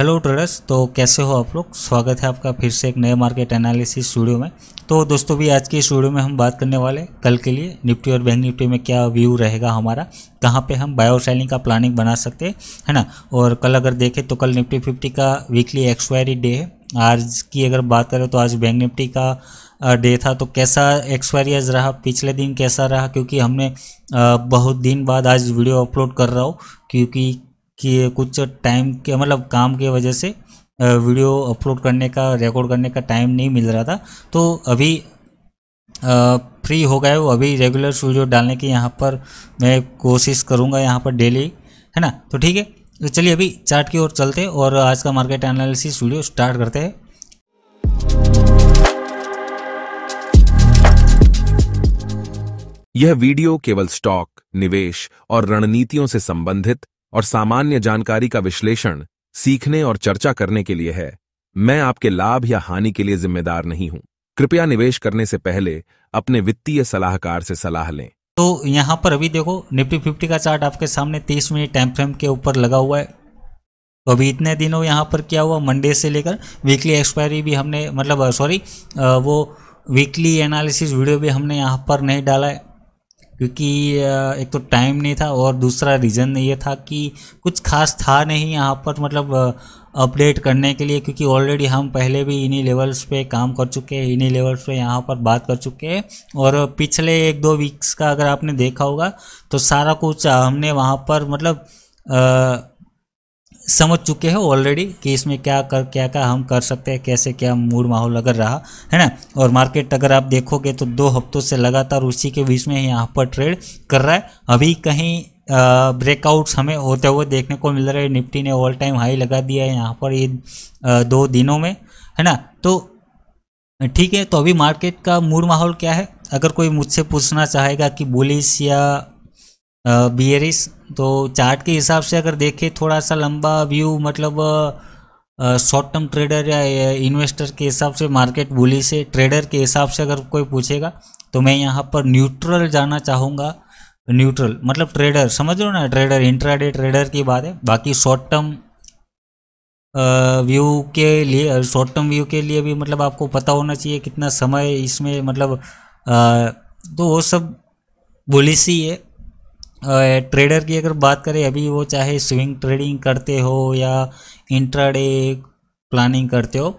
hello traders तो कैसे हो आप लोग स्वागत है आपका फिर से एक नए मार्केट एनालिसिस स्टूडियो में तो दोस्तों भी आज के स्टूडियो में हम बात करने वाले कल के लिए निफ्टी और बैंक निफ्टी में क्या व्यू रहेगा हमारा कहाँ पे हम बायो सेलिंग का प्लानिंग बना सकते हैं है ना और कल अगर देखें तो कल निफ्टी फिफ्टी का वीकली एक्सपायरी डे है आज की अगर बात करें तो आज बैंक निफ्टी का डे था तो कैसा एक्सपायरी आज रहा पिछले दिन कैसा रहा क्योंकि हमने बहुत दिन बाद आज वीडियो अपलोड कर रहा हूँ क्योंकि कि कुछ टाइम के मतलब काम के वजह से वीडियो अपलोड करने का रिकॉर्ड करने का टाइम नहीं मिल रहा था तो अभी फ्री हो गए वो अभी रेगुलर वीडियो डालने की यहाँ पर मैं कोशिश करूँगा यहाँ पर डेली है ना तो ठीक है तो चलिए अभी चार्ट की ओर चलते हैं और आज का मार्केट एनालिसिस वीडियो स्टार्ट करते हैं यह वीडियो केवल स्टॉक निवेश और रणनीतियों से संबंधित और सामान्य जानकारी का विश्लेषण सीखने और चर्चा करने के लिए है मैं आपके लाभ या हानि के लिए जिम्मेदार नहीं हूं कृपया निवेश करने से पहले अपने वित्तीय सलाहकार से सलाह लें तो यहां पर अभी देखो निफ्टी फिफ्टी का चार्ट आपके सामने तीस मिनट टाइम फ्रेम के ऊपर लगा हुआ है तो अभी इतने दिनों यहां पर क्या हुआ मंडे से लेकर वीकली एक्सपायरी भी हमने मतलब सॉरी वो वीकली एनालिसिस वीडियो भी हमने यहाँ पर नहीं डाला है क्योंकि एक तो टाइम नहीं था और दूसरा रीज़न ये था कि कुछ खास था नहीं यहाँ पर मतलब अपडेट करने के लिए क्योंकि ऑलरेडी हम पहले भी इन्हीं लेवल्स पे काम कर चुके हैं इन्हीं लेवल्स पे यहाँ पर बात कर चुके हैं और पिछले एक दो वीक्स का अगर आपने देखा होगा तो सारा कुछ हमने वहाँ पर मतलब आ, समझ चुके हो ऑलरेडी कि इसमें क्या कर क्या क्या हम कर सकते हैं कैसे क्या मूड माहौल अगर रहा है ना और मार्केट अगर आप देखोगे तो दो हफ्तों से लगातार उसी के बीच में यहाँ पर ट्रेड कर रहा है अभी कहीं ब्रेकआउट्स हमें होते हुए देखने को मिल रहे हैं निफ्टी ने ऑल टाइम हाई लगा दिया है यहाँ पर ये दो दिनों में है ना तो ठीक है तो अभी मार्केट का मूड माहौल क्या है अगर कोई मुझसे पूछना चाहेगा कि बुलिस या बियरिस तो चार्ट के हिसाब से अगर देखें थोड़ा सा लंबा व्यू मतलब शॉर्ट टर्म ट्रेडर या इन्वेस्टर के हिसाब से मार्केट बोली से ट्रेडर के हिसाब से अगर कोई पूछेगा तो मैं यहाँ पर न्यूट्रल जाना चाहूँगा न्यूट्रल मतलब ट्रेडर समझ लो ना ट्रेडर इंट्राडे ट्रेडर की बात है बाकी शॉर्ट टर्म व्यू के लिए शॉर्ट टर्म व्यू के लिए भी मतलब आपको पता होना चाहिए कितना समय इसमें मतलब आ, तो वो सब बोली सी है ट्रेडर की अगर बात करें अभी वो चाहे स्विंग ट्रेडिंग करते हो या इंट्राडे प्लानिंग करते हो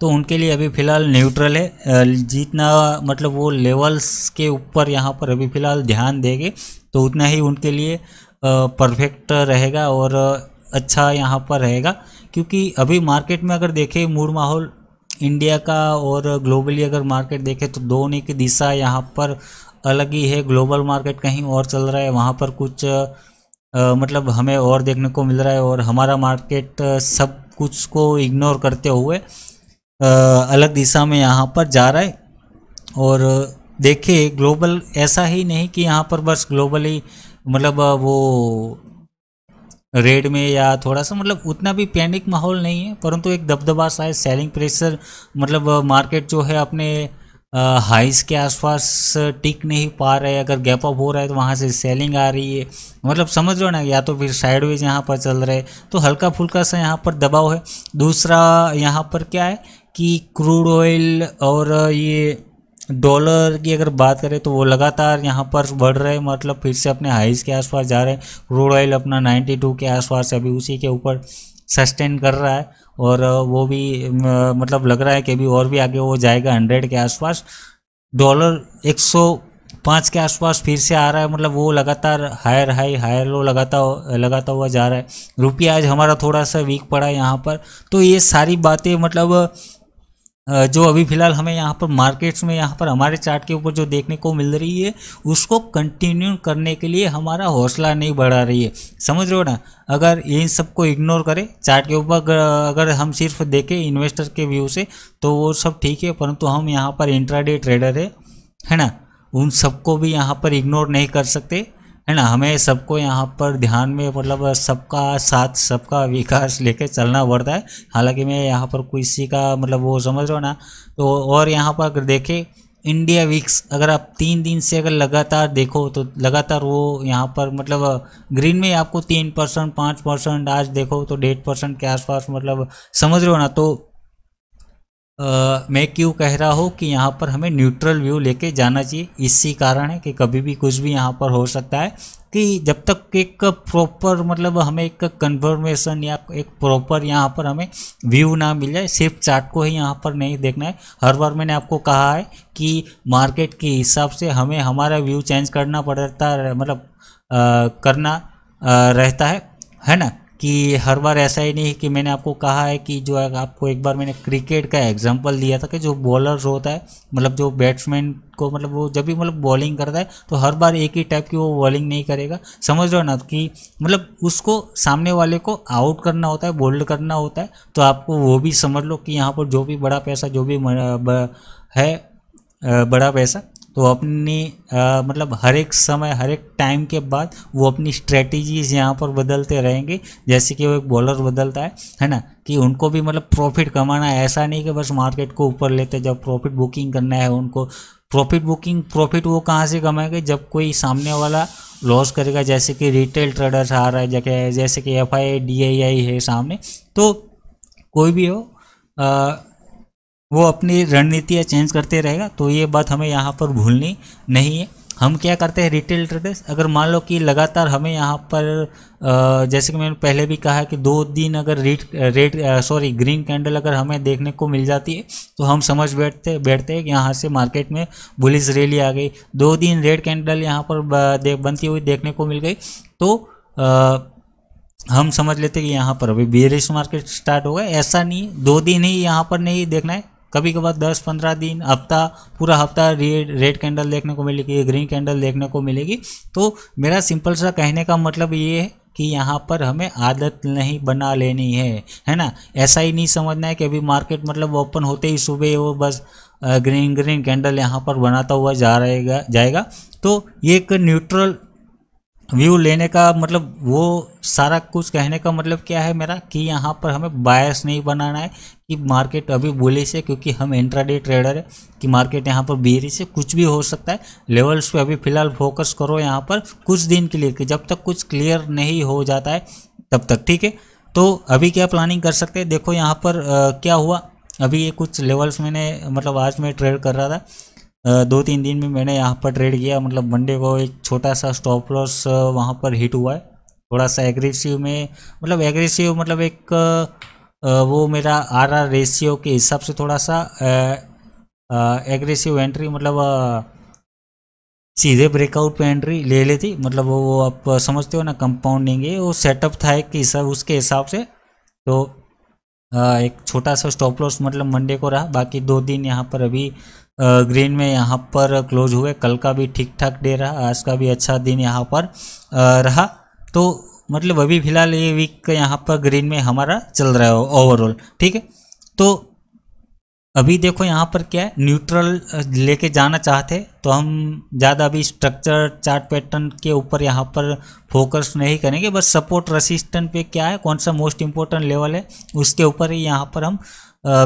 तो उनके लिए अभी फ़िलहाल न्यूट्रल है जितना मतलब वो लेवल्स के ऊपर यहाँ पर अभी फ़िलहाल ध्यान देंगे तो उतना ही उनके लिए परफेक्ट रहेगा और अच्छा यहाँ पर रहेगा क्योंकि अभी मार्केट में अगर देखें मूड माहौल इंडिया का और ग्लोबली अगर मार्केट देखें तो दोनों की दिशा यहाँ पर अलग ही है ग्लोबल मार्केट कहीं और चल रहा है वहाँ पर कुछ आ, मतलब हमें और देखने को मिल रहा है और हमारा मार्केट सब कुछ को इग्नोर करते हुए आ, अलग दिशा में यहाँ पर जा रहा है और देखिए ग्लोबल ऐसा ही नहीं कि यहाँ पर बस ग्लोबली मतलब वो रेड में या थोड़ा सा मतलब उतना भी पैनिक माहौल नहीं है परंतु एक दबदबा सा है सेलिंग प्रेशर मतलब मार्केट जो है अपने हाइस के आसपास टिक नहीं पा रहे अगर गैप अप हो रहा है तो वहाँ से सेलिंग आ रही है मतलब समझ लो ना या तो फिर साइडवेज यहाँ पर चल रहे तो हल्का फुल्का सा यहाँ पर दबाव है दूसरा यहाँ पर क्या है कि क्रूड ऑयल और ये डॉलर की अगर बात करें तो वो लगातार यहाँ पर बढ़ रहे हैं मतलब फिर से अपने हाइज के आसपास जा रहे हैं क्रूड ऑयल अपना 92 के आसपास अभी उसी के ऊपर सस्टेन कर रहा है और वो भी मतलब लग रहा है कि अभी और भी आगे वो जाएगा हंड्रेड के आसपास डॉलर एक सौ पाँच के आसपास फिर से आ रहा है मतलब वो लगातार हायर हाई हायर लो लगाता लगाता हुआ जा रहा है रुपया आज हमारा थोड़ा सा वीक पड़ा है यहाँ पर तो ये सारी बातें मतलब जो अभी फ़िलहाल हमें यहाँ पर मार्केट्स में यहाँ पर हमारे चार्ट के ऊपर जो देखने को मिल रही है उसको कंटिन्यू करने के लिए हमारा हौसला नहीं बढ़ा रही है समझ रहे हो ना अगर इन सबको इग्नोर करें चार्ट के ऊपर अगर हम सिर्फ देखें इन्वेस्टर के व्यू से तो वो सब ठीक है परंतु हम यहाँ पर इंट्राडे ट्रेडर है है ना उन सबको भी यहाँ पर इग्नोर नहीं कर सकते है ना हमें सबको यहाँ पर ध्यान में मतलब सबका साथ सबका विकास लेके चलना पड़ता है हालांकि मैं यहाँ पर किसी का मतलब वो समझ रहा ना तो और यहाँ पर अगर देखें इंडिया वीक्स अगर आप तीन दिन से अगर लगातार देखो तो लगातार वो यहाँ पर मतलब ग्रीन में आपको तीन परसेंट पाँच परसेंट आज देखो तो डेढ़ परसेंट के आसपास मतलब समझ रहे हो ना तो आ, मैं क्यों कह रहा हूँ कि यहाँ पर हमें न्यूट्रल व्यू लेके जाना चाहिए इसी कारण है कि कभी भी कुछ भी यहाँ पर हो सकता है कि जब तक एक प्रॉपर मतलब हमें एक कन्फर्मेशन या एक प्रॉपर यहाँ पर हमें व्यू ना मिल जाए सिर्फ चार्ट को ही यहाँ पर नहीं देखना है हर बार मैंने आपको कहा है कि मार्केट के हिसाब से हमें हमारा व्यू चेंज करना पड़ता मतलब आ, करना आ, रहता है है ना कि हर बार ऐसा ही नहीं कि मैंने आपको कहा है कि जो है आपको एक बार मैंने क्रिकेट का एग्जांपल दिया था कि जो बॉलर होता है मतलब जो बैट्समैन को मतलब वो जब भी मतलब बॉलिंग करता है तो हर बार एक ही टाइप की वो बॉलिंग नहीं करेगा समझ रहे हो ना कि मतलब उसको सामने वाले को आउट करना होता है बोल्ड करना होता है तो आपको वो भी समझ लो कि यहाँ पर जो भी बड़ा पैसा जो भी है बड़ा पैसा तो अपनी आ, मतलब हर एक समय हर एक टाइम के बाद वो अपनी स्ट्रेटजीज यहाँ पर बदलते रहेंगे जैसे कि वो एक बॉलर बदलता है है ना कि उनको भी मतलब प्रॉफिट कमाना है ऐसा नहीं कि बस मार्केट को ऊपर लेते जब प्रॉफिट बुकिंग करना है उनको प्रॉफिट बुकिंग प्रॉफिट वो कहाँ से कमाएंगे जब कोई सामने वाला लॉस करेगा जैसे कि रिटेल ट्रेडर्स आ रहा है जगह जैसे कि एफ आई डी आई आई है सामने तो कोई भी हो आ, वो अपनी रणनीतियाँ चेंज करते रहेगा तो ये बात हमें यहाँ पर भूलनी नहीं है हम क्या करते हैं रिटेल ट्रेडर्स अगर मान लो कि लगातार हमें यहाँ पर जैसे कि मैंने पहले भी कहा कि दो दिन अगर rate red sorry green candle अगर हमें देखने को मिल जाती है तो हम समझ बैठते बैठते हैं कि यहाँ से मार्केट में बुलिस रैली आ गई दो दिन रेड कैंडल यहाँ पर बनती हुई देखने को मिल गई तो आ, हम समझ लेते कि यहाँ पर अभी बेरिश मार्केट स्टार्ट हो गए ऐसा नहीं दो दिन ही यहाँ पर नहीं देखना है कभी कभार दस पंद्रह दिन हफ्ता पूरा हफ्ता रेड रेड कैंडल देखने को मिलेगी ग्रीन कैंडल देखने को मिलेगी तो मेरा सिंपल सा कहने का मतलब ये है कि यहाँ पर हमें आदत नहीं बना लेनी है है ना ऐसा ही नहीं समझना है कि अभी मार्केट मतलब ओपन होते ही सुबह वो बस ग्रीन ग्रीन कैंडल यहाँ पर बनाता हुआ जा रहेगा जाएगा तो ये एक न्यूट्रल व्यू लेने का मतलब वो सारा कुछ कहने का मतलब क्या है मेरा कि यहाँ पर हमें बायस नहीं बनाना है कि मार्केट अभी बुलिश है क्योंकि हम इंट्राडे ट्रेडर है कि मार्केट यहाँ पर बेरिश है कुछ भी हो सकता है लेवल्स पे अभी फिलहाल फोकस करो यहाँ पर कुछ दिन के लिए कि जब तक कुछ क्लियर नहीं हो जाता है तब तक ठीक है तो अभी क्या प्लानिंग कर सकते हैं देखो यहाँ पर आ, क्या हुआ अभी ये कुछ लेवल्स मैंने मतलब आज मैं ट्रेड कर रहा था दो तीन दिन में मैंने यहाँ पर ट्रेड किया मतलब मंडे को एक छोटा सा स्टॉप लॉस वहाँ पर हिट हुआ है थोड़ा सा एग्रेसिव में मतलब एग्रेसिव मतलब एक वो मेरा आर आर रेशियो के हिसाब से थोड़ा सा एग्रेसिव एंट्री मतलब सीधे ब्रेकआउट पे एंट्री ले लेती मतलब वो वो आप समझते हो ना कंपाउंडिंग ये वो सेटअप था एक हिसाब उसके हिसाब से तो आ, एक छोटा सा स्टॉप लॉस मतलब मंडे को रहा बाकी दो दिन यहाँ पर अभी आ, ग्रीन में यहाँ पर क्लोज हुए कल का भी ठीक ठाक डे रहा आज का भी अच्छा दिन यहाँ पर आ, रहा तो मतलब अभी फ़िलहाल ये वीक यहाँ पर ग्रीन में हमारा चल रहा है ओवरऑल ठीक है तो अभी देखो यहाँ पर क्या है न्यूट्रल लेके जाना चाहते तो हम ज़्यादा अभी स्ट्रक्चर चार्ट पैटर्न के ऊपर यहाँ पर फोकस नहीं करेंगे बस सपोर्ट रेसिस्टेंट पे क्या है कौन सा मोस्ट इम्पोर्टेंट लेवल है उसके ऊपर ही यहाँ पर हम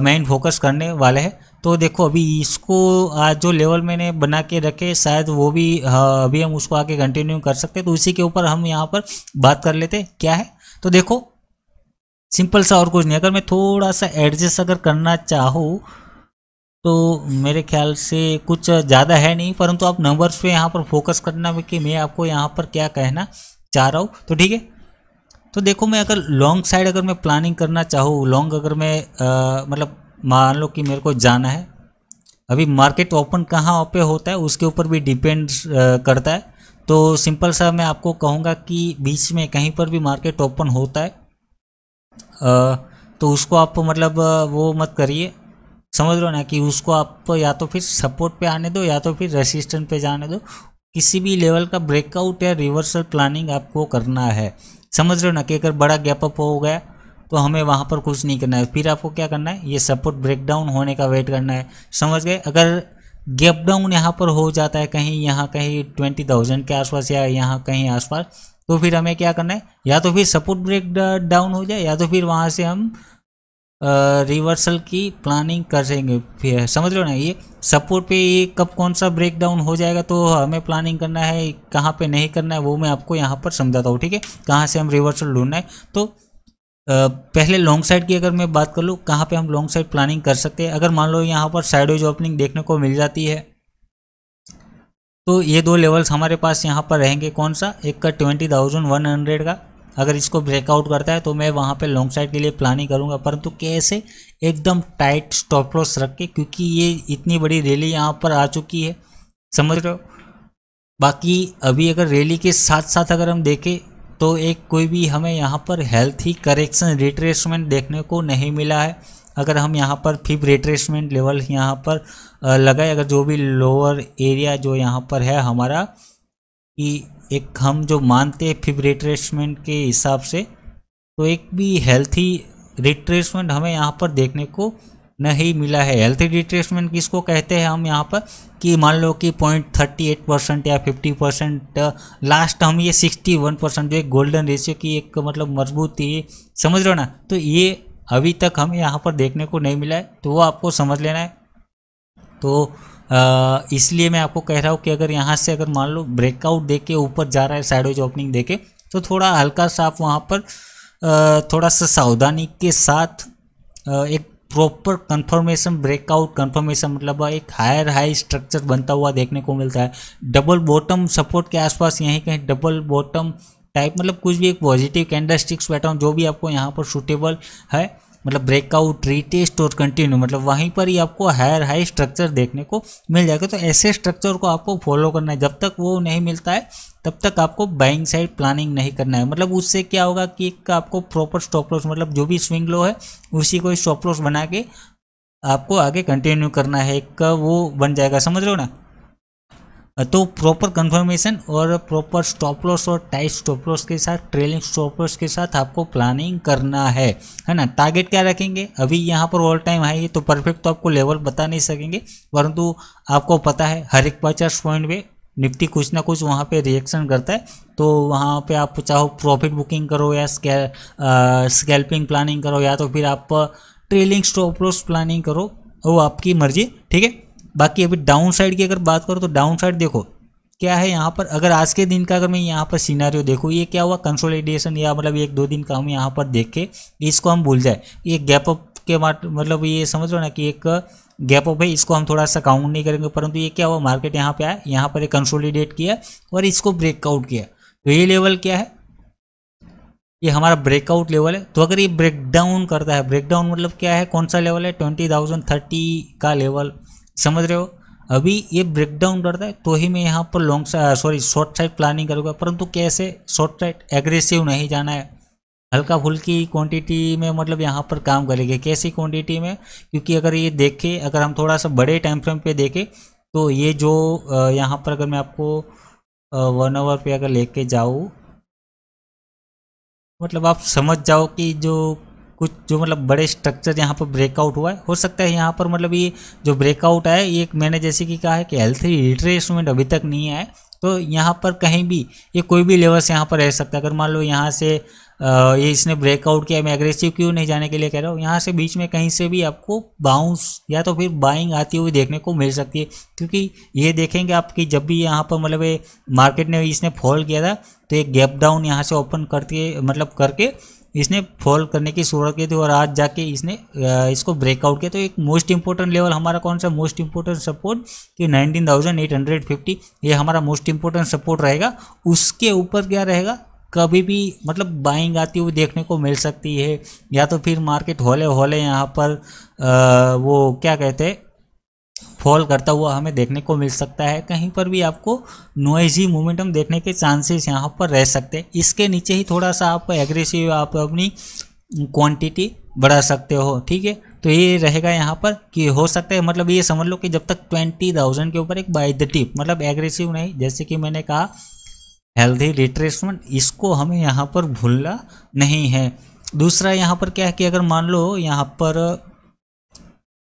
मेन फोकस करने वाले हैं तो देखो अभी इसको आज जो लेवल मैंने बना के रखे शायद वो भी अभी हम उसको आके कंटिन्यू कर सकते तो उसी के ऊपर हम यहाँ पर बात कर लेते क्या है तो देखो सिंपल सा और कुछ नहीं अगर मैं थोड़ा सा एडजस्ट अगर करना चाहूँ तो मेरे ख्याल से कुछ ज़्यादा है नहीं परंतु आप नंबर्स पे यहाँ पर फोकस करना कि मैं आपको यहाँ पर क्या कहना चाह रहा हूँ तो ठीक है तो देखो मैं अगर लॉन्ग साइड अगर मैं प्लानिंग करना चाहूँ लॉन्ग अगर मैं आ, मतलब मान लो कि मेरे को जाना है अभी मार्केट ओपन कहाँ पे होता है उसके ऊपर भी डिपेंड करता है तो सिंपल सा मैं आपको कहूँगा कि बीच में कहीं पर भी मार्केट ओपन होता है आ, तो उसको आप मतलब वो मत करिए समझ लो ना कि उसको आप या तो फिर सपोर्ट पे आने दो या तो फिर रेसिस्टेंट पे जाने दो किसी भी लेवल का ब्रेकआउट या रिवर्सल प्लानिंग आपको करना है समझ लो ना कि अगर बड़ा गैप अप हो गया तो हमें वहाँ पर कुछ नहीं करना है फिर आपको क्या करना है ये सपोर्ट ब्रेकडाउन होने का वेट करना है समझ गए अगर गैप डाउन यहाँ पर हो जाता है कहीं यहाँ कहीं ट्वेंटी थाउजेंड के आसपास या यहाँ कहीं आसपास तो फिर हमें क्या करना है या तो फिर सपोर्ट ब्रेक डाउन हो जाए या तो फिर वहाँ से हम रिवर्सल की प्लानिंग कर फिर समझ लो ना ये सपोर्ट पे ये कब कौन सा ब्रेक डाउन हो जाएगा तो हमें प्लानिंग करना है कहाँ पे नहीं करना है वो मैं आपको यहाँ पर समझाता हूँ ठीक है कहाँ से हम रिवर्सल ढूंढना है तो पहले लॉन्ग साइड की अगर मैं बात कर लूँ कहाँ पे हम लॉन्ग साइड प्लानिंग कर सकते हैं अगर मान लो यहाँ पर साइड वेज ओपनिंग देखने को मिल जाती है तो ये दो लेवल्स हमारे पास यहाँ पर रहेंगे कौन सा एक का ट्वेंटी थाउजेंड वन हंड्रेड का अगर इसको ब्रेकआउट करता है तो मैं वहाँ पे लॉन्ग साइड के लिए प्लानिंग करूँगा परंतु कैसे एकदम टाइट स्टॉप लॉस रख के क्योंकि ये इतनी बड़ी रैली यहाँ पर आ चुकी है समझ रहे हो बाकी अभी अगर रैली के साथ साथ अगर हम देखें तो एक कोई भी हमें यहाँ पर हेल्थी करेक्शन रिट्रेसमेंट देखने को नहीं मिला है अगर हम यहाँ पर फिब रिट्रेसमेंट लेवल यहाँ पर लगाए अगर जो भी लोअर एरिया जो यहाँ पर है हमारा कि एक हम जो मानते हैं फिब रिट्रेसमेंट के हिसाब से तो एक भी हेल्थी रिट्रेसमेंट हमें यहाँ पर देखने को नहीं मिला है हेल्थ डिट्रेसमेंट किसको कहते हैं हम यहाँ पर कि मान लो कि पॉइंट थर्टी एट परसेंट या फिफ्टी परसेंट लास्ट हम ये सिक्सटी वन परसेंट जो एक गोल्डन रेशियो की एक मतलब मजबूती समझ रहे हो ना तो ये अभी तक हमें यहाँ पर देखने को नहीं मिला है तो वो आपको समझ लेना है तो इसलिए मैं आपको कह रहा हूँ कि अगर यहाँ से अगर मान लो ब्रेकआउट दे के ऊपर जा रहा है वेज ओपनिंग दे के तो थोड़ा हल्का सा आप वहाँ पर थोड़ा सा सावधानी के साथ एक प्रॉपर कंफर्मेशन ब्रेकआउट कंफर्मेशन मतलब एक हायर हाई स्ट्रक्चर बनता हुआ देखने को मिलता है डबल बॉटम सपोर्ट के आसपास यहीं कहीं डबल बॉटम टाइप मतलब कुछ भी एक पॉजिटिव कैंडल स्टिक्स हूँ जो भी आपको यहाँ पर सूटेबल है मतलब ब्रेकआउट रीटेस्ट और कंटिन्यू मतलब वहीं पर ही आपको हायर हाई स्ट्रक्चर देखने को मिल जाएगा तो ऐसे स्ट्रक्चर को आपको फॉलो करना है जब तक वो नहीं मिलता है तब तक आपको बाइंग साइड प्लानिंग नहीं करना है मतलब उससे क्या होगा कि एक आपको प्रॉपर स्टॉप लॉस मतलब जो भी स्विंग लो है उसी को स्टॉप लॉस बना के आपको आगे कंटिन्यू करना है एक वो बन जाएगा समझ लो ना तो प्रॉपर कंफर्मेशन और प्रॉपर स्टॉप लॉस और टाइट स्टॉप लॉस के साथ ट्रेलिंग स्टॉप लॉस के साथ आपको प्लानिंग करना है है ना टारगेट क्या रखेंगे अभी यहाँ पर ऑल टाइम हाई है तो परफेक्ट तो आपको लेवल बता नहीं सकेंगे परंतु आपको पता है हर एक पचास पॉइंट पे निफ्टी कुछ ना कुछ वहाँ पे रिएक्शन करता है तो वहाँ पे आप चाहो प्रॉफिट बुकिंग करो या स्कैल्पिंग प्लानिंग करो या तो फिर आप ट्रेलिंग स्टॉप लॉस प्लानिंग करो वो आपकी मर्जी ठीक है बाकी अभी डाउन साइड की अगर बात करो तो डाउन साइड देखो क्या है यहाँ पर अगर आज के दिन का अगर मैं यहाँ पर सीनारियो देखूँ ये क्या हुआ कंसोलिडेशन या मतलब एक दो दिन का हम यहाँ पर देख के इसको हम भूल जाए ये गैप अप के मतलब ये समझ लो ना कि एक गैप अप है इसको हम थोड़ा सा काउंट नहीं करेंगे परंतु ये क्या हुआ मार्केट यहाँ पे आया यहाँ पर कंसोलिडेट किया और इसको ब्रेकआउट किया तो ये लेवल क्या है ये हमारा ब्रेकआउट लेवल है तो अगर ये ब्रेकडाउन करता है ब्रेकडाउन मतलब क्या है कौन सा लेवल है ट्वेंटी थाउजेंड थर्टी का लेवल समझ रहे हो अभी ये ब्रेकडाउन करता है तो ही मैं यहाँ पर long sorry short side planning करूँगा परंतु कैसे शॉर्ट साइड एग्रेसिव नहीं जाना है हल्का फुल्की क्वांटिटी में मतलब यहाँ पर काम करेंगे कैसी क्वांटिटी में क्योंकि अगर ये देखें अगर हम थोड़ा सा बड़े टाइम फ्रेम पे देखें तो ये जो यहाँ पर अगर मैं आपको वन आवर पे अगर लेके जाऊँ मतलब आप समझ जाओ कि जो कुछ जो मतलब बड़े स्ट्रक्चर यहाँ पर ब्रेकआउट हुआ है हो सकता है यहाँ पर मतलब ये जो ब्रेकआउट है ये एक मैंने जैसे कि कहा है कि हेल्थ रिट्रेसमेंट अभी तक नहीं आए तो यहाँ पर कहीं भी ये कोई भी लेवल से यहाँ पर रह सकता है अगर मान लो यहाँ से ये इसने ब्रेकआउट किया मैं एग्रेसिव क्यों नहीं जाने के लिए कह रहा हूँ यहाँ से बीच में कहीं से भी आपको बाउंस या तो फिर बाइंग आती हुई देखने को मिल सकती है क्योंकि ये देखेंगे आपकी जब भी यहाँ पर मतलब मार्केट ने इसने फॉल किया था तो एक गैप डाउन यहाँ से ओपन करती है मतलब करके इसने फॉल करने की शुरुआत की थी और आज जाके इसने इसको ब्रेकआउट किया तो एक मोस्ट इंपॉर्टेंट लेवल हमारा कौन सा मोस्ट इंपॉर्टेंट सपोर्ट कि 19,850 ये हमारा मोस्ट इंपॉर्टेंट सपोर्ट रहेगा उसके ऊपर क्या रहेगा कभी भी मतलब बाइंग आती हुई देखने को मिल सकती है या तो फिर मार्केट होले होले यहाँ पर आ, वो क्या कहते हैं फॉल करता हुआ हमें देखने को मिल सकता है कहीं पर भी आपको नोइजी मोमेंटम देखने के चांसेस यहाँ पर रह सकते हैं इसके नीचे ही थोड़ा सा आप एग्रेसिव आप अपनी क्वांटिटी बढ़ा सकते हो ठीक है तो ये रहेगा यहाँ पर कि हो सकता है मतलब ये समझ लो कि जब तक ट्वेंटी थाउजेंड के ऊपर एक बाई द टिप मतलब एग्रेसिव नहीं जैसे कि मैंने कहा हेल्दी रिट्रेसमेंट इसको हमें यहाँ पर भूलना नहीं है दूसरा यहाँ पर क्या है कि अगर मान लो यहाँ पर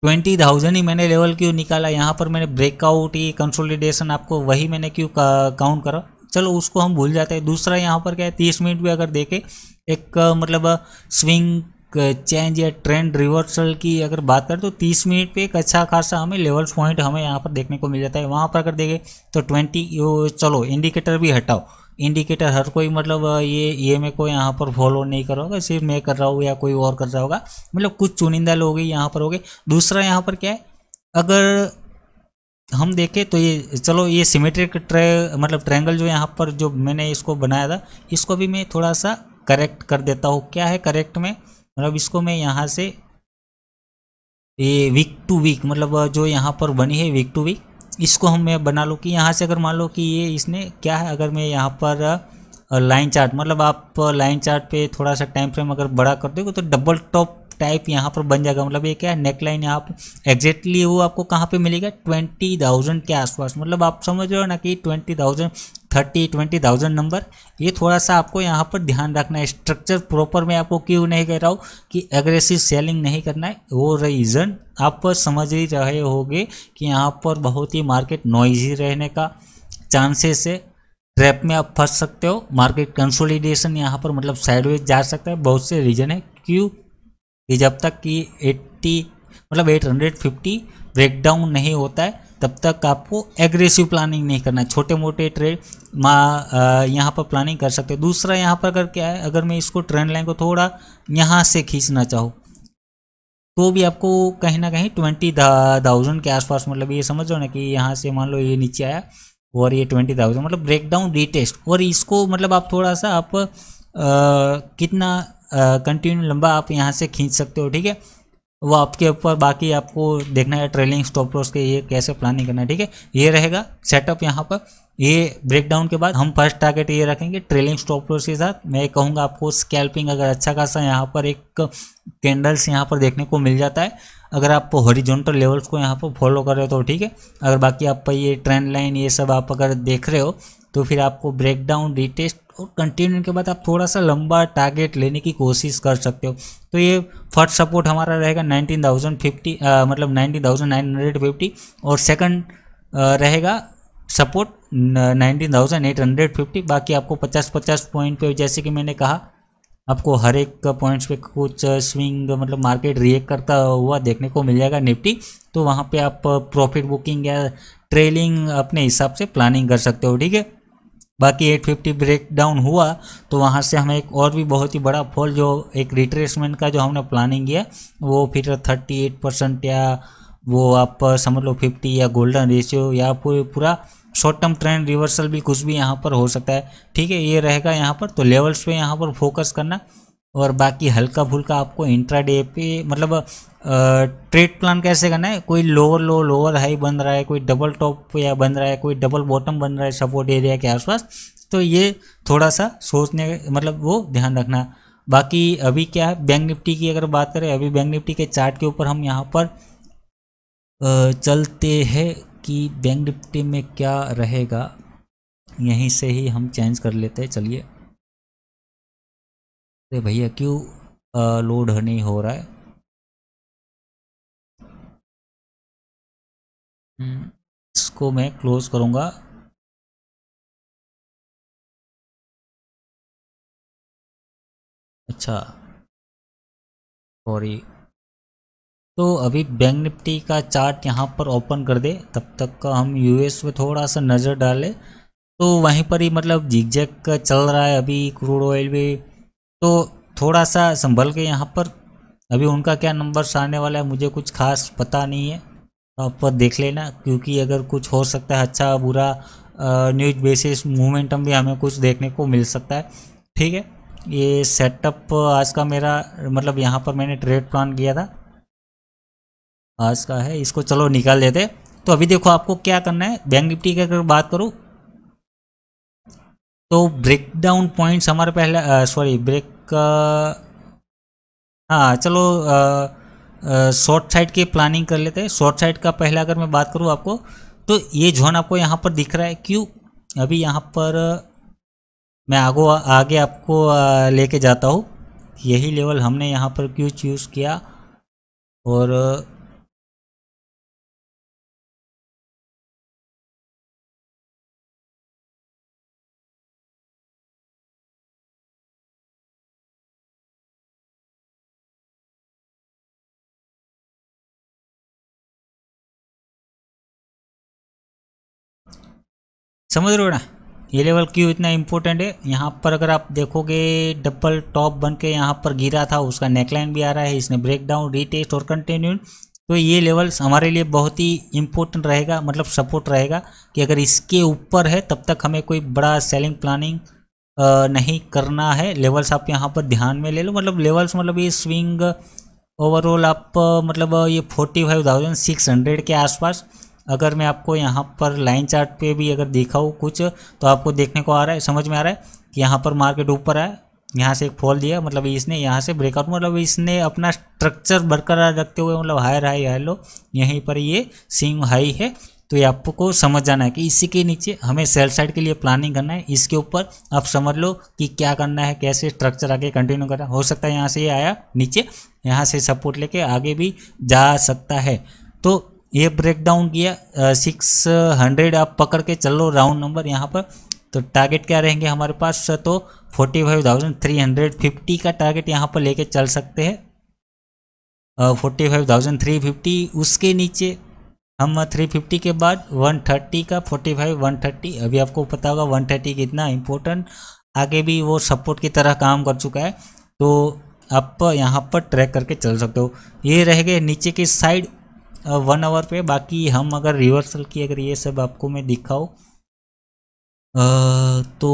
ट्वेंटी थाउजेंड ही मैंने लेवल क्यों निकाला यहाँ पर मैंने ब्रेकआउट ही कंसोलिडेशन आपको वही मैंने क्यों काउंट करा चलो उसको हम भूल जाते हैं दूसरा यहाँ पर क्या है तीस मिनट भी अगर देखें एक मतलब स्विंग चेंज या ट्रेंड रिवर्सल की अगर बात करें तो 30 मिनट पे एक अच्छा खासा हमें लेवल्स पॉइंट हमें यहाँ पर देखने को मिल जाता है वहाँ पर अगर देखें तो 20 चलो इंडिकेटर भी हटाओ इंडिकेटर हर कोई मतलब ये ये मैं को यहाँ पर फॉलो नहीं कर रहा होगा सिर्फ मैं कर रहा हूँ या कोई और कर रहा होगा मतलब कुछ चुनिंदा लोग ही यहाँ पर हो दूसरा यहाँ पर क्या है अगर हम देखें तो ये चलो ये सिमेट्रिक ट्रे मतलब ट्रायंगल जो यहाँ पर जो मैंने इसको बनाया था इसको भी मैं थोड़ा सा करेक्ट कर देता हूँ क्या है करेक्ट में मतलब इसको मैं यहाँ से ये वीक टू वीक मतलब जो यहाँ पर बनी है वीक टू वीक इसको हम मैं बना लूँ कि यहाँ से अगर मान लो कि ये इसने क्या है अगर मैं यहाँ पर लाइन चार्ट मतलब आप लाइन चार्ट पे थोड़ा सा टाइम फ्रेम अगर बड़ा कर दोगे तो डबल टॉप टाइप यहाँ पर बन जाएगा मतलब ये क्या है नेक लाइन यहाँ पर एग्जैक्टली वो आपको कहाँ पे मिलेगा ट्वेंटी थाउजेंड के आसपास मतलब आप समझ रहे हो ना कि twenty thousand thirty twenty thousand number ये थोड़ा सा आपको यहाँ पर ध्यान रखना है स्ट्रक्चर प्रॉपर मैं आपको क्यों नहीं कह रहा हूँ कि एग्रेसिव सेलिंग नहीं करना है वो रीज़न आप पर समझ ही रहे होंगे कि यहाँ पर बहुत ही मार्केट नॉइजी रहने का चांसेस है ट्रैप में आप फंस सकते हो मार्केट कंसोलिडेशन यहाँ पर मतलब साइडवेज जा सकता है बहुत से रीज़न है क्यों कि जब तक कि एट्टी मतलब एट हंड्रेड फिफ्टी ब्रेकडाउन नहीं होता है तब तक आपको एग्रेसिव प्लानिंग नहीं करना है छोटे मोटे ट्रेड माँ यहाँ पर प्लानिंग कर सकते हो दूसरा यहाँ पर अगर क्या है अगर मैं इसको ट्रेंड लाइन को थोड़ा यहाँ से खींचना चाहूँ तो भी आपको कहीं ना कहीं ट्वेंटी थाउजेंड के आसपास मतलब ये समझ लो ना कि यहाँ से मान लो ये नीचे आया और ये ट्वेंटी थाउजेंड मतलब ब्रेकडाउन रिटेस्ट और इसको मतलब आप थोड़ा सा आप आ, कितना कंटिन्यू लंबा आप यहाँ से खींच सकते हो ठीक है वो आपके ऊपर बाकी आपको देखना है ट्रेलिंग स्टॉप लॉस के ये कैसे प्लानिंग करना है ठीक है ये रहेगा सेटअप यहाँ पर ये ब्रेकडाउन के बाद हम फर्स्ट टारगेट ये रखेंगे ट्रेलिंग स्टॉप लॉस के साथ मैं कहूँगा आपको स्कैल्पिंग अगर अच्छा खासा यहाँ पर एक कैंडल्स यहाँ पर देखने को मिल जाता है अगर आप हॉरिजॉन्टल लेवल्स को यहाँ पर फॉलो कर रहे हो तो ठीक है अगर बाकी आप ये ट्रेंड लाइन ये सब आप अगर देख रहे हो तो फिर आपको ब्रेकडाउन रिटेस्ट और कंटिन्यू के बाद आप थोड़ा सा लंबा टारगेट लेने की कोशिश कर सकते हो तो ये फर्स्ट सपोर्ट हमारा रहेगा नाइनटीन थाउजेंड फिफ्टी मतलब nineteen thousand nine hundred fifty और सेकंड रहेगा support nineteen thousand eight hundred fifty बाकी आपको पचास पचास पॉइंट पे जैसे कि मैंने कहा आपको हर एक पॉइंट्स पे कुछ स्विंग मतलब मार्केट रिएक्ट करता हुआ देखने को मिल जाएगा निफ्टी तो वहाँ पे आप प्रॉफिट बुकिंग या ट्रेलिंग अपने हिसाब से प्लानिंग कर सकते हो ठीक है बाकी 850 ब्रेक डाउन हुआ तो वहाँ से हमें एक और भी बहुत ही बड़ा फॉल जो एक रिट्रेसमेंट का जो हमने प्लानिंग किया वो फिर 38 परसेंट या वो आप समझ लो 50 या गोल्डन रेशियो या फिर पूरा शॉर्ट टर्म ट्रेंड रिवर्सल भी कुछ भी यहाँ पर हो सकता है ठीक है ये रहेगा यहाँ पर तो लेवल्स पे यहाँ पर फोकस करना और बाकी हल्का फुल्का आपको इंट्राडे पे मतलब ट्रेड प्लान कैसे करना है कोई लोअर लो लोअर हाई बन रहा है कोई डबल टॉप या बन रहा है कोई डबल बॉटम बन रहा है सपोर्ट एरिया के आसपास तो ये थोड़ा सा सोचने मतलब वो ध्यान रखना बाकी अभी क्या है बैंक निफ्टी की अगर बात करें अभी बैंक निफ्टी के चार्ट के ऊपर हम यहाँ पर चलते हैं कि बैंक निफ्टी में क्या रहेगा यहीं से ही हम चेंज कर लेते हैं चलिए अरे भैया क्यों लोड नहीं हो रहा है हम्म, इसको मैं क्लोज करूँगा अच्छा सॉरी तो अभी बैंक निफ्टी का चार्ट यहाँ पर ओपन कर दे तब तक का हम यूएस में थोड़ा सा नज़र डालें तो वहीं पर ही मतलब झिकझक चल रहा है अभी क्रूड ऑयल भी तो थोड़ा सा संभल के यहाँ पर अभी उनका क्या नंबर्स आने वाला है मुझे कुछ खास पता नहीं है तो आप पर देख लेना क्योंकि अगर कुछ हो सकता है अच्छा बुरा न्यूज बेसिस मोमेंटम भी हमें कुछ देखने को मिल सकता है ठीक है ये सेटअप आज का मेरा मतलब यहाँ पर मैंने ट्रेड प्लान किया था आज का है इसको चलो निकाल देते तो अभी देखो आपको क्या करना है बैंक निफ्टी की अगर बात करूँ तो ब्रेकडाउन पॉइंट्स हमारे पहले सॉरी ब्रेक हाँ चलो शॉर्ट साइड की प्लानिंग कर लेते हैं शॉर्ट साइड का पहला अगर मैं बात करूँ आपको तो ये जोन आपको यहाँ पर दिख रहा है क्यों अभी यहाँ पर मैं आगो आगे आपको लेके जाता हूँ यही लेवल हमने यहाँ पर क्यों चूज़ किया और समझ रहे हो ना ये लेवल क्यों इतना इम्पोर्टेंट है यहाँ पर अगर आप देखोगे डबल टॉप बन के यहाँ पर गिरा था उसका नेकलाइन भी आ रहा है इसने ब्रेकडाउन रीटेस्ट और कंटिन्यू तो ये लेवल्स हमारे लिए बहुत ही इम्पोर्टेंट रहेगा मतलब सपोर्ट रहेगा कि अगर इसके ऊपर है तब तक हमें कोई बड़ा सेलिंग प्लानिंग नहीं करना है लेवल्स आप यहाँ पर ध्यान में ले लो मतलब लेवल्स मतलब ये स्विंग ओवरऑल आप मतलब ये forty five thousand six hundred के आसपास अगर मैं आपको यहाँ पर लाइन चार्ट पे भी अगर दिखाऊँ कुछ तो आपको देखने को आ रहा है समझ में आ रहा है कि यहाँ पर मार्केट ऊपर है यहाँ से एक फॉल दिया मतलब इसने यहाँ से ब्रेकआउट मतलब इसने अपना स्ट्रक्चर बरकरार रखते हुए मतलब हायर हाई हाई लो यहीं पर ये सिंग हाई है तो ये आपको समझ जाना है कि इसी के नीचे हमें सेल साइड के लिए प्लानिंग करना है इसके ऊपर आप समझ लो कि क्या करना है कैसे स्ट्रक्चर आगे कंटिन्यू करना हो सकता है यहाँ से ये आया नीचे यहाँ से सपोर्ट लेके आगे भी जा सकता है तो ये ब्रेक डाउन किया सिक्स हंड्रेड आप पकड़ के चलो राउंड नंबर यहाँ पर तो टारगेट क्या रहेंगे हमारे पास तो forty five thousand three hundred fifty का टारगेट यहाँ पर लेके चल सकते हैं forty five thousand three fifty उसके नीचे हम थ्री फिफ्टी के बाद वन थर्टी का फोर्टी फाइव वन थर्टी अभी आपको पता होगा वन थर्टी कितना इम्पोर्टेंट आगे भी वो सपोर्ट की तरह काम कर चुका है तो आप यहाँ पर ट्रैक करके चल सकते हो ये रह गए नीचे की साइड वन आवर पे बाकी हम अगर रिवर्सल की अगर ये सब आपको मैं दिखाऊँ तो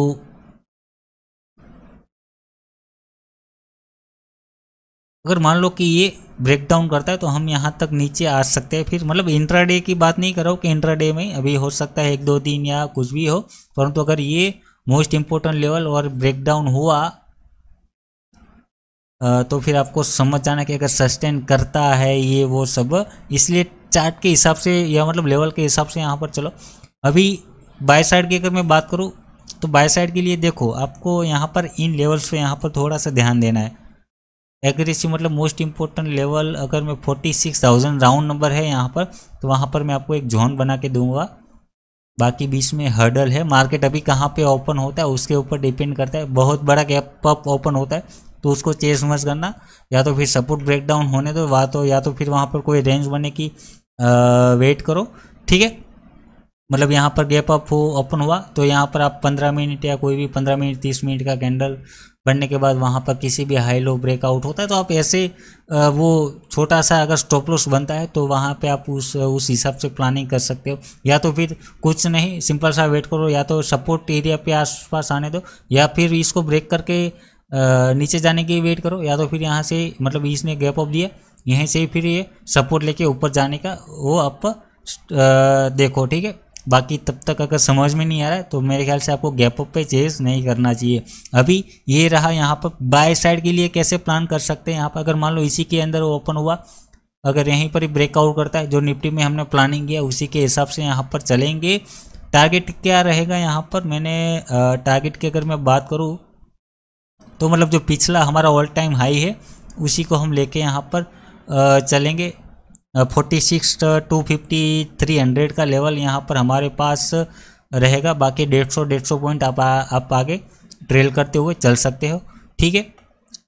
अगर मान लो कि ये ब्रेकडाउन करता है तो हम यहाँ तक नीचे आ सकते हैं फिर मतलब इंट्रा डे की बात नहीं कर रहा हूँ कि डे में अभी हो सकता है एक दो दिन या कुछ भी हो परंतु अगर ये मोस्ट इम्पोर्टेंट लेवल और ब्रेकडाउन हुआ तो फिर आपको समझ जाना कि अगर सस्टेन करता है ये वो सब इसलिए चार्ट के हिसाब से या मतलब लेवल के हिसाब से यहाँ पर चलो अभी बाय साइड की अगर मैं बात करूँ तो बाय साइड के लिए देखो आपको यहाँ पर इन लेवल्स पे यहाँ पर थोड़ा सा ध्यान देना है एक्यूरेसी मतलब मोस्ट इंपॉर्टेंट लेवल अगर मैं forty six thousand round number है यहाँ पर तो वहाँ पर मैं आपको एक जोन बना के दूंगा बाकी बीच में हर्डल है मार्केट अभी कहाँ पे ओपन होता है उसके ऊपर डिपेंड करता है बहुत बड़ा गैप अप ओपन होता है तो उसको चेस मस करना या तो फिर सपोर्ट ब्रेकडाउन होने दो वहाँ तो या तो फिर वहाँ पर कोई रेंज बने की वेट करो ठीक है मतलब यहाँ पर गैप अप हो ओपन हुआ तो यहाँ पर आप पंद्रह मिनट या कोई भी पंद्रह मिनट तीस मिनट का कैंडल बनने के बाद वहाँ पर किसी भी हाई लो ब्रेकआउट होता है तो आप ऐसे वो छोटा सा अगर स्टॉप लॉस बनता है तो वहाँ पे आप उस उस हिसाब से प्लानिंग कर सकते हो या तो फिर कुछ नहीं सिंपल सा वेट करो या तो सपोर्ट एरिया पे आसपास आने दो या फिर इसको ब्रेक करके नीचे जाने की वेट करो या तो फिर यहाँ से मतलब इसने गैप ऑफ दिया यहीं से फिर ये सपोर्ट लेके ऊपर जाने का वो आप देखो ठीक है बाकी तब तक अगर समझ में नहीं आ रहा है तो मेरे ख्याल से आपको गैप अप पे चेज नहीं करना चाहिए अभी ये रहा यहाँ पर बाय साइड के लिए कैसे प्लान कर सकते हैं यहाँ पर अगर मान लो इसी के अंदर ओपन हुआ अगर यहीं पर ही ब्रेकआउट करता है जो निफ्टी में हमने प्लानिंग किया उसी के हिसाब से यहाँ पर चलेंगे टारगेट क्या रहेगा यहाँ पर मैंने टारगेट की अगर मैं बात करूँ तो मतलब जो पिछला हमारा ऑल टाइम हाई है उसी को हम लेके यहाँ पर चलेंगे forty six two fifty three hundred का लेवल यहाँ पर हमारे पास रहेगा बाकी डेढ़ सौ डेढ़ सौ पॉइंट आप आ, आप आगे ट्रेल करते हुए चल सकते हो ठीक है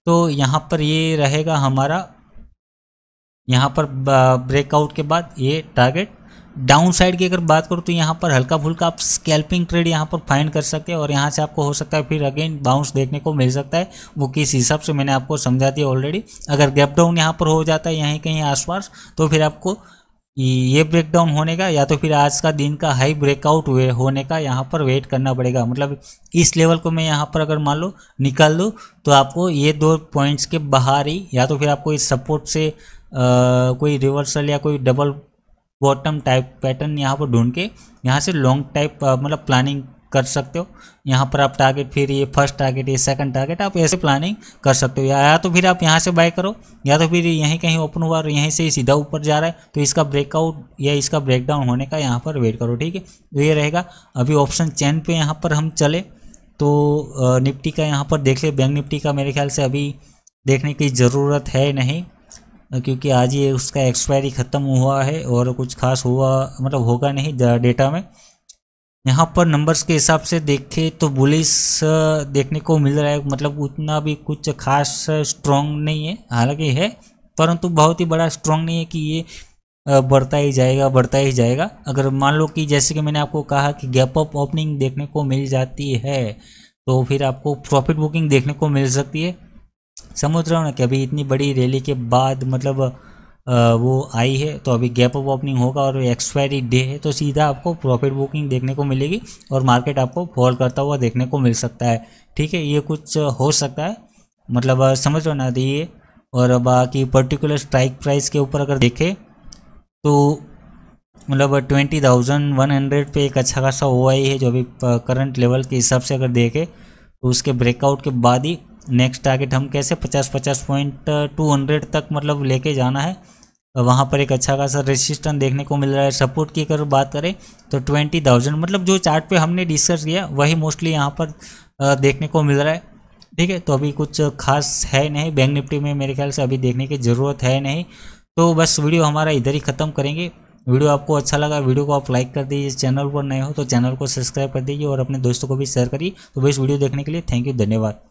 तो यहाँ पर ये रहेगा हमारा यहाँ पर ब्रेकआउट के बाद ये टारगेट डाउन साइड की अगर बात करूँ तो यहाँ पर हल्का फुल्का आप स्कैल्पिंग ट्रेड यहाँ पर फाइंड कर सकते हैं और यहाँ से आपको हो सकता है फिर अगेन बाउंस देखने को मिल सकता है वो किस हिसाब से मैंने आपको समझा दिया ऑलरेडी अगर गैप डाउन यहाँ पर हो जाता है यहीं कहीं आसपास तो फिर आपको ये ब्रेकडाउन होने का या तो फिर आज का दिन का हाई ब्रेकआउट हुए होने का यहाँ पर वेट करना पड़ेगा मतलब इस लेवल को मैं यहाँ पर अगर मान लो निकाल लूँ तो आपको ये दो पॉइंट्स के बाहर ही या तो फिर आपको इस सपोर्ट से आ, कोई रिवर्सल या कोई डबल बॉटम टाइप पैटर्न यहाँ पर ढूंढ के यहाँ से लॉन्ग टाइप मतलब प्लानिंग कर सकते हो यहाँ पर आप टारगेट फिर ये फर्स्ट टारगेट ये सेकंड टारगेट आप ऐसे प्लानिंग कर सकते हो या तो फिर आप यहाँ से बाय करो या तो फिर यहीं कहीं ओपन हुआ और यहीं से ही सीधा ऊपर जा रहा है तो इसका ब्रेकआउट या इसका ब्रेकडाउन होने का यहाँ पर वेट करो ठीक है तो ये रहेगा अभी ऑप्शन चैन पर यहाँ पर हम चले तो निफ्टी का यहाँ पर देख ले बैंक निफ्टी का मेरे ख्याल से अभी देखने की ज़रूरत है नहीं क्योंकि आज ये उसका एक्सपायरी ख़त्म हुआ है और कुछ खास हुआ मतलब होगा नहीं डेटा में यहाँ पर नंबर्स के हिसाब से देखें तो बुलिस uh, देखने को मिल रहा है मतलब उतना भी कुछ खास स्ट्रॉन्ग uh, नहीं है हालांकि है परंतु बहुत ही बड़ा स्ट्रॉन्ग नहीं है कि ये uh, बढ़ता ही जाएगा बढ़ता ही जाएगा अगर मान लो कि जैसे कि मैंने आपको कहा कि गैप अप ओपनिंग देखने को मिल जाती है तो फिर आपको प्रॉफिट बुकिंग देखने को मिल सकती है समझ रहे हो ना कि अभी इतनी बड़ी रैली के बाद मतलब आ, वो आई है तो अभी गैप ऑफ ओपनिंग होगा और एक्सपायरी डे है तो सीधा आपको प्रॉफिट बुकिंग देखने को मिलेगी और मार्केट आपको फॉल करता हुआ देखने को मिल सकता है ठीक है ये कुछ हो सकता है मतलब समझ लो ना तो ये और बाकी पर्टिकुलर स्ट्राइक प्राइस के ऊपर अगर देखें तो मतलब ट्वेंटी थाउजेंड वन हंड्रेड पर एक अच्छा खासा ओ आई है जो अभी करंट लेवल के हिसाब से अगर देखें तो उसके ब्रेकआउट के बाद ही नेक्स्ट टारगेट हम कैसे पचास पचास पॉइंट टू हंड्रेड तक मतलब लेके जाना है वहाँ पर एक अच्छा खासा रेजिस्टेंस देखने को मिल रहा है सपोर्ट की अगर बात करें तो ट्वेंटी थाउजेंड मतलब जो चार्ट पे हमने डिस्कस किया वही मोस्टली यहाँ पर देखने को मिल रहा है ठीक है तो अभी कुछ खास है नहीं बैंक निफ्टी में मेरे ख्याल से अभी देखने की ज़रूरत है नहीं तो बस वीडियो हमारा इधर ही ख़त्म करेंगे वीडियो आपको अच्छा लगा वीडियो को आप लाइक कर दीजिए चैनल पर नए हो तो चैनल को सब्सक्राइब कर दीजिए और अपने दोस्तों को भी शेयर करिए तो बस वीडियो देखने के लिए थैंक यू धन्यवाद